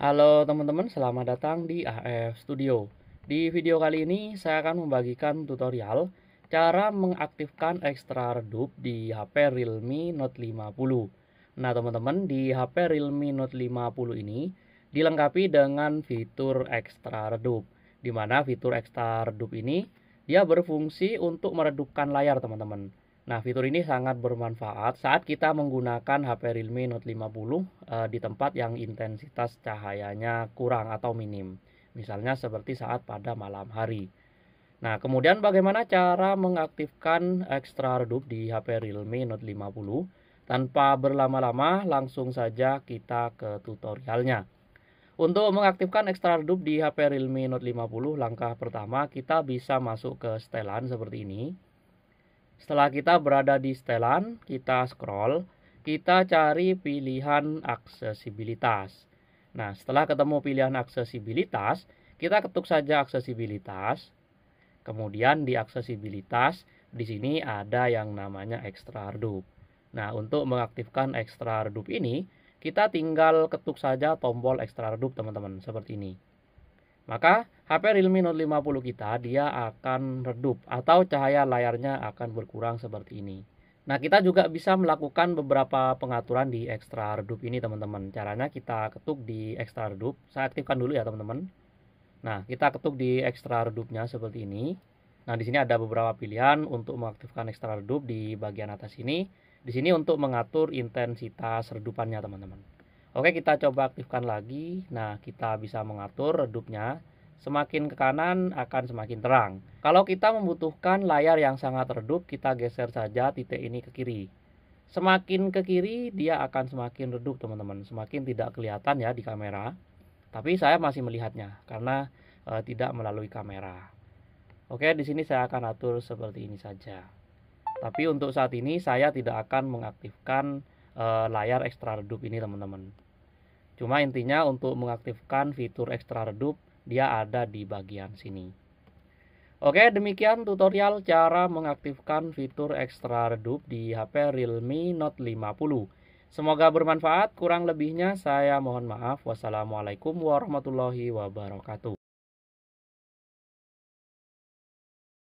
Halo teman-teman, selamat datang di AF Studio. Di video kali ini saya akan membagikan tutorial cara mengaktifkan ekstra redup di HP Realme Note 50. Nah teman-teman, di HP Realme Note 50 ini dilengkapi dengan fitur ekstra redup. dimana fitur ekstra redup ini dia berfungsi untuk meredupkan layar teman-teman. Nah, fitur ini sangat bermanfaat saat kita menggunakan HP Realme Note 50 e, eh, di tempat yang intensitas cahayanya kurang atau minim, misalnya seperti saat pada malam hari. Nah, kemudian bagaimana cara mengaktifkan extra redup di HP Realme Note 50? Tanpa berlama-lama, langsung saja kita ke tutorialnya. Untuk mengaktifkan extra redup di HP Realme Note 50, langkah pertama kita bisa masuk ke setelan seperti ini. Setelah kita berada di setelan, kita scroll, kita cari pilihan aksesibilitas. Nah, setelah ketemu pilihan aksesibilitas, kita ketuk saja aksesibilitas. Kemudian di aksesibilitas, di sini ada yang namanya extra redup. Nah, untuk mengaktifkan extra redup ini, kita tinggal ketuk saja tombol extra redup, teman-teman, seperti ini. Maka HP Realme Note 50 kita dia akan redup atau cahaya layarnya akan berkurang seperti ini. Nah, kita juga bisa melakukan beberapa pengaturan di ekstra redup ini, teman-teman. Caranya kita ketuk di ekstra redup. Saya aktifkan dulu ya, teman-teman. Nah, kita ketuk di ekstra redupnya seperti ini. Nah, di sini ada beberapa pilihan untuk mengaktifkan ekstra redup di bagian atas ini. Di sini untuk mengatur intensitas redupannya, teman-teman. Oke, kita coba aktifkan lagi. Nah, kita bisa mengatur redupnya. Semakin ke kanan akan semakin terang. Kalau kita membutuhkan layar yang sangat redup, kita geser saja titik ini ke kiri. Semakin ke kiri, dia akan semakin redup, teman-teman. Semakin tidak kelihatan ya di kamera. Tapi saya masih melihatnya karena e, tidak melalui kamera. Oke, di sini saya akan atur seperti ini saja. Tapi untuk saat ini saya tidak akan mengaktifkan uh, layar ekstra redup ini teman-teman cuma intinya untuk mengaktifkan fitur ekstra redup dia ada di bagian sini Oke demikian tutorial cara mengaktifkan fitur ekstra redup di HP Realme Note 50 Semoga bermanfaat kurang lebihnya saya mohon maaf Wassalamualaikum warahmatullahi wabarakatuh